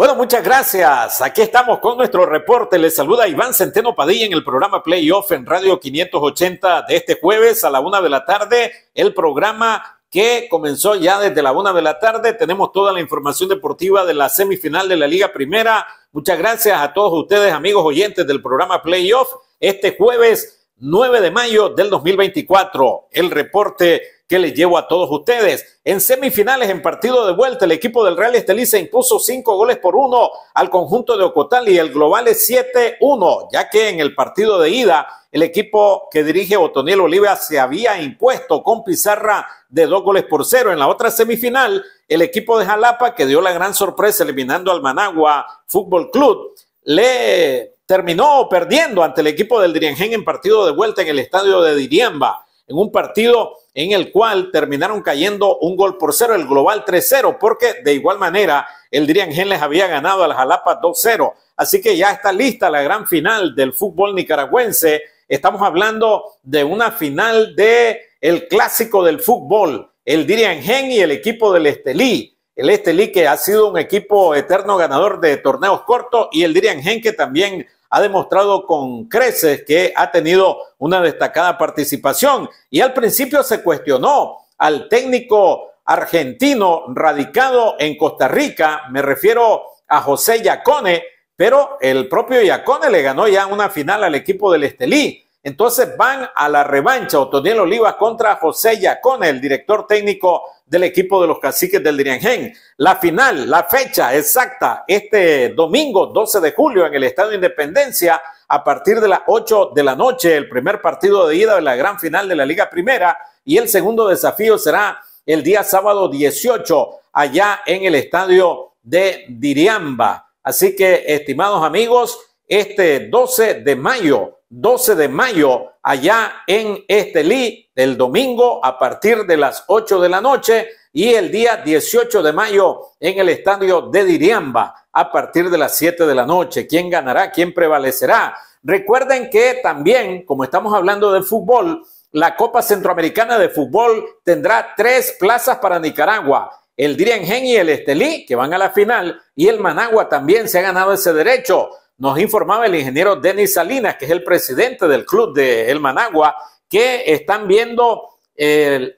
Bueno, muchas gracias. Aquí estamos con nuestro reporte. Les saluda Iván Centeno Padilla en el programa Playoff en Radio 580 de este jueves a la una de la tarde. El programa que comenzó ya desde la una de la tarde. Tenemos toda la información deportiva de la semifinal de la Liga Primera. Muchas gracias a todos ustedes, amigos oyentes del programa Playoff. Este jueves 9 de mayo del 2024. El reporte que les llevo a todos ustedes. En semifinales, en partido de vuelta, el equipo del Real Esteliza impuso cinco goles por uno al conjunto de Ocotal y el global es 7-1, ya que en el partido de ida, el equipo que dirige Otoniel Oliva se había impuesto con pizarra de dos goles por cero. En la otra semifinal, el equipo de Jalapa, que dio la gran sorpresa eliminando al Managua Fútbol Club, le terminó perdiendo ante el equipo del Diriangén en partido de vuelta en el estadio de Diriamba, en un partido en el cual terminaron cayendo un gol por cero, el global 3-0, porque de igual manera el Diriangén les había ganado a las Jalapa 2-0. Así que ya está lista la gran final del fútbol nicaragüense. Estamos hablando de una final de el clásico del fútbol, el Diriangén y el equipo del Estelí. El Estelí que ha sido un equipo eterno ganador de torneos cortos y el Diriangén que también ha demostrado con creces que ha tenido una destacada participación y al principio se cuestionó al técnico argentino radicado en Costa Rica, me refiero a José Yacone, pero el propio Yacone le ganó ya una final al equipo del Estelí. Entonces van a la revancha Otoniel Oliva contra José Yacone, el director técnico del equipo de los caciques del Diriangén. La final, la fecha exacta, este domingo 12 de julio en el Estadio Independencia, a partir de las 8 de la noche, el primer partido de ida de la gran final de la Liga Primera y el segundo desafío será el día sábado 18 allá en el Estadio de Diriamba. Así que, estimados amigos, este 12 de mayo, 12 de mayo, allá en Estelí, el domingo a partir de las 8 de la noche y el día 18 de mayo en el estadio de Diriamba a partir de las 7 de la noche. ¿Quién ganará? ¿Quién prevalecerá? Recuerden que también, como estamos hablando de fútbol, la Copa Centroamericana de Fútbol tendrá tres plazas para Nicaragua. El Diriangen y el Estelí, que van a la final, y el Managua también se ha ganado ese derecho. Nos informaba el ingeniero Denis Salinas, que es el presidente del club de El Managua, que están viendo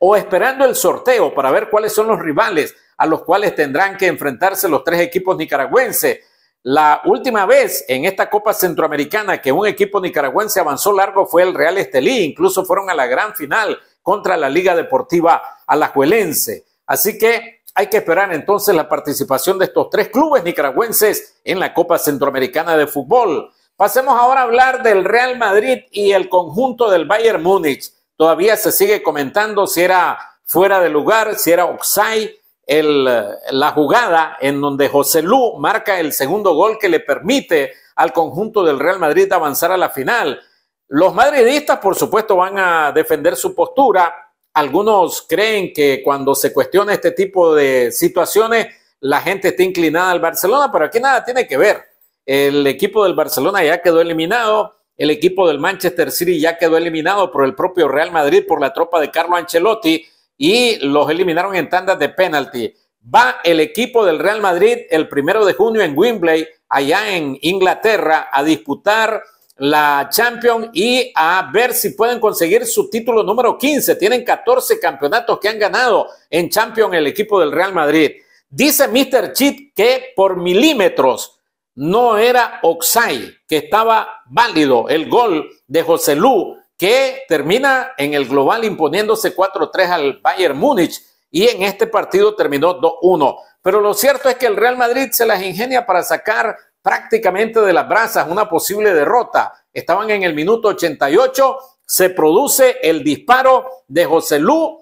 o esperando el sorteo para ver cuáles son los rivales a los cuales tendrán que enfrentarse los tres equipos nicaragüenses. La última vez en esta Copa Centroamericana que un equipo nicaragüense avanzó largo fue el Real Estelí, incluso fueron a la gran final contra la Liga Deportiva Alajuelense. Así que hay que esperar entonces la participación de estos tres clubes nicaragüenses en la Copa Centroamericana de Fútbol. Pasemos ahora a hablar del Real Madrid y el conjunto del Bayern Múnich. Todavía se sigue comentando si era fuera de lugar, si era oxai la jugada en donde José Lu marca el segundo gol que le permite al conjunto del Real Madrid avanzar a la final. Los madridistas, por supuesto, van a defender su postura. Algunos creen que cuando se cuestiona este tipo de situaciones, la gente está inclinada al Barcelona, pero aquí nada tiene que ver. El equipo del Barcelona ya quedó eliminado, el equipo del Manchester City ya quedó eliminado por el propio Real Madrid, por la tropa de Carlo Ancelotti, y los eliminaron en tandas de penalti. Va el equipo del Real Madrid el primero de junio en Wembley, allá en Inglaterra, a disputar la Champions y a ver si pueden conseguir su título número 15. Tienen 14 campeonatos que han ganado en Champions el equipo del Real Madrid. Dice Mr. Chit que por milímetros no era Oxai, que estaba válido el gol de José Lu, que termina en el global imponiéndose 4-3 al Bayern Múnich y en este partido terminó 2-1. Pero lo cierto es que el Real Madrid se las ingenia para sacar prácticamente de las brasas una posible derrota. Estaban en el minuto 88, se produce el disparo de José Lu,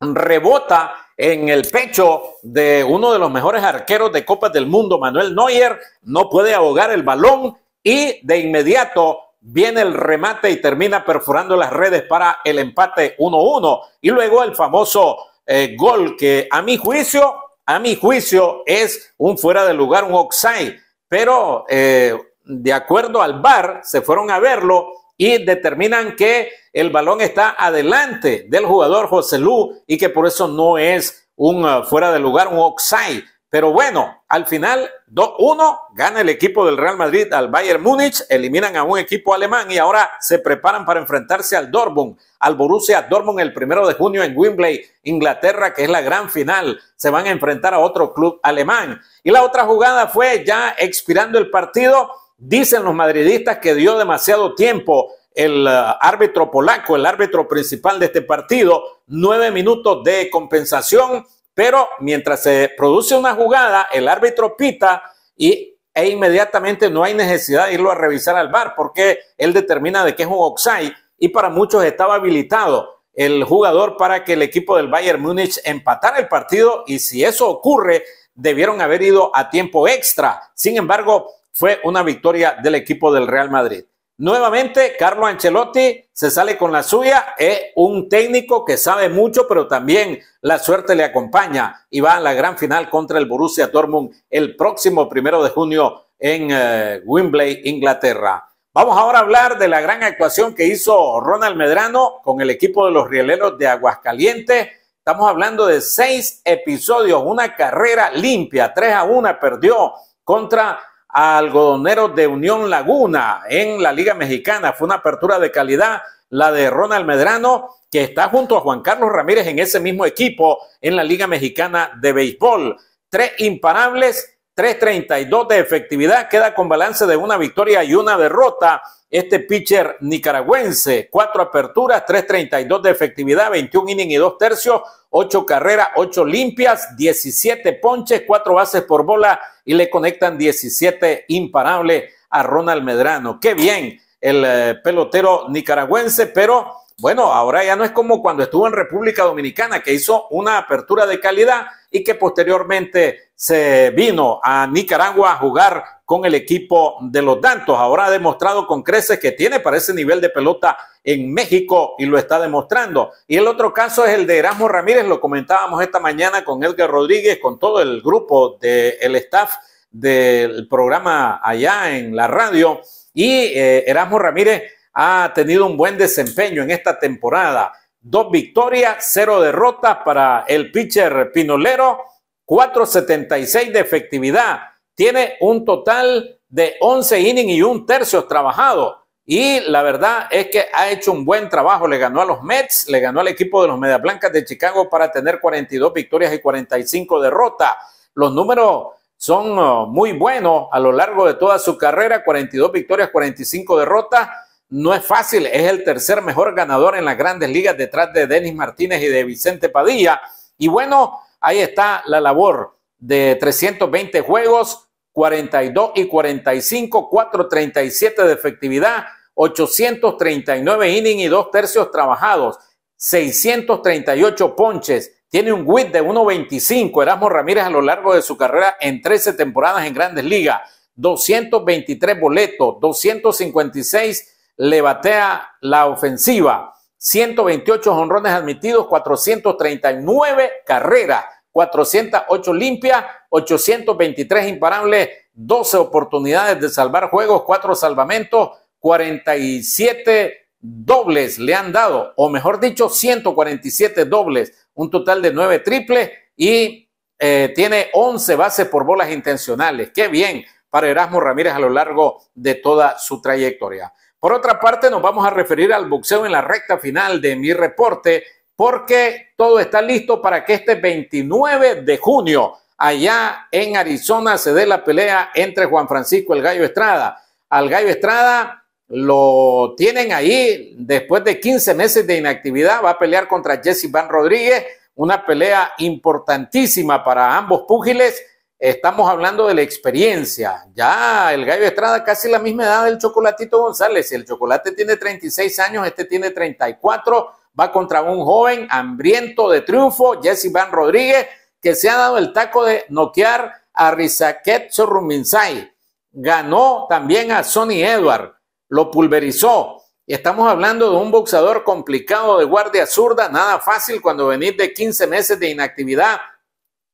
rebota en el pecho de uno de los mejores arqueros de Copas del Mundo, Manuel Neuer, no puede ahogar el balón y de inmediato viene el remate y termina perforando las redes para el empate 1-1 y luego el famoso eh, gol que a mi juicio, a mi juicio es un fuera de lugar, un offside pero eh, de acuerdo al VAR se fueron a verlo y determinan que el balón está adelante del jugador José Lu y que por eso no es un ah, fuera de lugar, un offside. Pero bueno, al final 2-1 gana el equipo del Real Madrid al Bayern Múnich, eliminan a un equipo alemán y ahora se preparan para enfrentarse al Dortmund, al Borussia Dortmund el primero de junio en Wembley, Inglaterra, que es la gran final. Se van a enfrentar a otro club alemán. Y la otra jugada fue ya expirando el partido. Dicen los madridistas que dio demasiado tiempo el eh, árbitro polaco, el árbitro principal de este partido, nueve minutos de compensación pero mientras se produce una jugada, el árbitro pita y, e inmediatamente no hay necesidad de irlo a revisar al bar porque él determina de qué es un y para muchos estaba habilitado el jugador para que el equipo del Bayern Múnich empatara el partido y si eso ocurre, debieron haber ido a tiempo extra. Sin embargo, fue una victoria del equipo del Real Madrid. Nuevamente, Carlo Ancelotti se sale con la suya, es un técnico que sabe mucho, pero también la suerte le acompaña y va a la gran final contra el Borussia Dortmund el próximo primero de junio en eh, Wembley, Inglaterra. Vamos ahora a hablar de la gran actuación que hizo Ronald Medrano con el equipo de los Rieleros de Aguascalientes. Estamos hablando de seis episodios, una carrera limpia, 3 a 1 perdió contra Algodonero de Unión Laguna en la Liga Mexicana. Fue una apertura de calidad la de Ronald Medrano, que está junto a Juan Carlos Ramírez en ese mismo equipo en la Liga Mexicana de Béisbol. Tres imparables, 3.32 de efectividad, queda con balance de una victoria y una derrota este pitcher nicaragüense. Cuatro aperturas, 3.32 de efectividad, 21 inning y dos tercios, ocho carreras, ocho limpias, 17 ponches, cuatro bases por bola y le conectan 17 imparables a Ronald Medrano. Qué bien el eh, pelotero nicaragüense, pero bueno, ahora ya no es como cuando estuvo en República Dominicana, que hizo una apertura de calidad y que posteriormente se vino a Nicaragua a jugar con el equipo de los Dantos. Ahora ha demostrado con creces que tiene para ese nivel de pelota en México y lo está demostrando. Y el otro caso es el de Erasmo Ramírez, lo comentábamos esta mañana con Edgar Rodríguez, con todo el grupo del el staff del programa allá en la radio. Y eh, Erasmo Ramírez ha tenido un buen desempeño en esta temporada. Dos victorias, cero derrotas para el pitcher Pinolero 4.76 de efectividad. Tiene un total de 11 innings y un tercio trabajado. Y la verdad es que ha hecho un buen trabajo. Le ganó a los Mets, le ganó al equipo de los Media Blancas de Chicago para tener 42 victorias y 45 derrotas. Los números son oh, muy buenos a lo largo de toda su carrera, 42 victorias, 45 derrotas. No es fácil, es el tercer mejor ganador en las grandes ligas detrás de Denis Martínez y de Vicente Padilla. Y bueno, Ahí está la labor de 320 juegos, 42 y 45, 437 de efectividad, 839 innings y dos tercios trabajados, 638 ponches. Tiene un WIT de 1.25 Erasmo Ramírez a lo largo de su carrera en 13 temporadas en grandes ligas, 223 boletos, 256 le batea la ofensiva. 128 honrones admitidos, 439 carreras, 408 limpias, 823 imparables, 12 oportunidades de salvar juegos, 4 salvamentos, 47 dobles le han dado, o mejor dicho, 147 dobles, un total de 9 triples y eh, tiene 11 bases por bolas intencionales. Qué bien para Erasmo Ramírez a lo largo de toda su trayectoria. Por otra parte, nos vamos a referir al boxeo en la recta final de mi reporte, porque todo está listo para que este 29 de junio, allá en Arizona, se dé la pelea entre Juan Francisco el Gallo Estrada. Al Gallo Estrada lo tienen ahí después de 15 meses de inactividad, va a pelear contra Jesse Van Rodríguez, una pelea importantísima para ambos púgiles Estamos hablando de la experiencia. Ya el Gallo Estrada casi la misma edad del Chocolatito González. El Chocolate tiene 36 años, este tiene 34. Va contra un joven hambriento de triunfo, Jesse Van Rodríguez, que se ha dado el taco de noquear a Rizaket Sorruminsay. Ganó también a Sonny Edward. Lo pulverizó. estamos hablando de un boxeador complicado de guardia zurda, nada fácil cuando venís de 15 meses de inactividad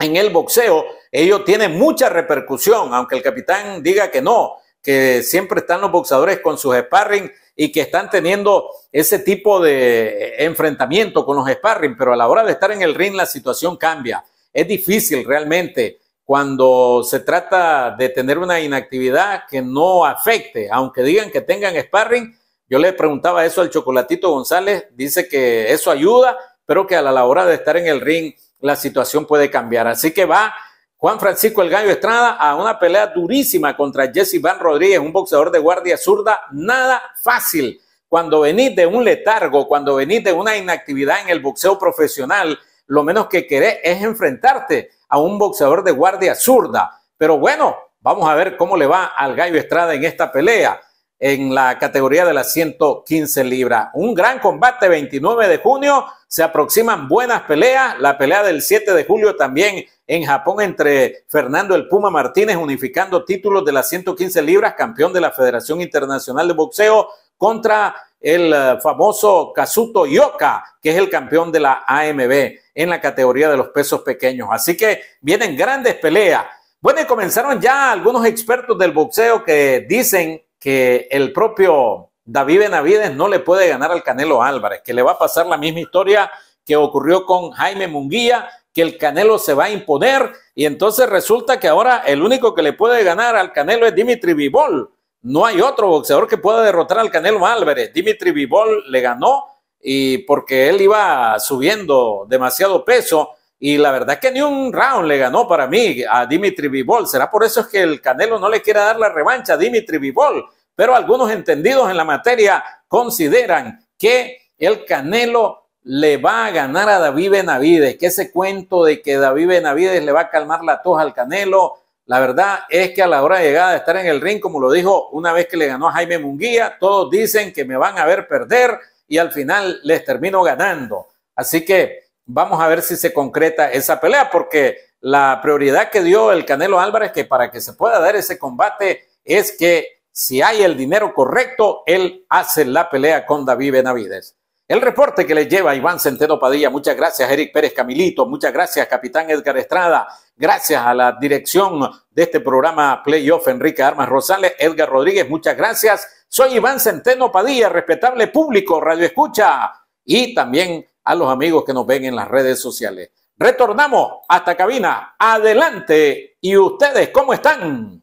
en el boxeo ello tiene mucha repercusión, aunque el capitán diga que no, que siempre están los boxeadores con sus sparring y que están teniendo ese tipo de eh, enfrentamiento con los sparring, pero a la hora de estar en el ring la situación cambia. Es difícil realmente cuando se trata de tener una inactividad que no afecte, aunque digan que tengan sparring. Yo le preguntaba eso al Chocolatito González, dice que eso ayuda, pero que a la hora de estar en el ring la situación puede cambiar. Así que va Juan Francisco El Gallo Estrada a una pelea durísima contra Jesse Van Rodríguez, un boxeador de guardia zurda, nada fácil. Cuando venís de un letargo, cuando venís de una inactividad en el boxeo profesional, lo menos que querés es enfrentarte a un boxeador de guardia zurda. Pero bueno, vamos a ver cómo le va al Gallo Estrada en esta pelea en la categoría de las 115 libras. Un gran combate 29 de junio, se aproximan buenas peleas, la pelea del 7 de julio también en Japón entre Fernando el Puma Martínez unificando títulos de las 115 libras, campeón de la Federación Internacional de Boxeo contra el eh, famoso Kazuto Yoka, que es el campeón de la AMB en la categoría de los pesos pequeños. Así que vienen grandes peleas. Bueno, y comenzaron ya algunos expertos del boxeo que dicen que el propio David Benavides no le puede ganar al Canelo Álvarez, que le va a pasar la misma historia que ocurrió con Jaime Munguía, que el Canelo se va a imponer y entonces resulta que ahora el único que le puede ganar al Canelo es Dimitri Vivol. No hay otro boxeador que pueda derrotar al Canelo Álvarez. Dimitri Vivol le ganó y porque él iba subiendo demasiado peso y la verdad que ni un round le ganó para mí a Dimitri Vivol. Será por eso es que el Canelo no le quiere dar la revancha a Dimitri Vivol. Pero algunos entendidos en la materia consideran que el Canelo le va a ganar a David Benavides. Que ese cuento de que David Benavides le va a calmar la tos al Canelo, la verdad es que a la hora de llegada de estar en el ring, como lo dijo una vez que le ganó a Jaime Munguía, todos dicen que me van a ver perder y al final les termino ganando. Así que vamos a ver si se concreta esa pelea, porque la prioridad que dio el Canelo Álvarez, que para que se pueda dar ese combate, es que si hay el dinero correcto, él hace la pelea con David Benavides. El reporte que le lleva Iván Centeno Padilla, muchas gracias Eric Pérez Camilito, muchas gracias Capitán Edgar Estrada, gracias a la dirección de este programa Playoff Enrique Armas Rosales, Edgar Rodríguez, muchas gracias. Soy Iván Centeno Padilla, respetable público, radio escucha y también a los amigos que nos ven en las redes sociales. Retornamos hasta cabina. Adelante. ¿Y ustedes cómo están?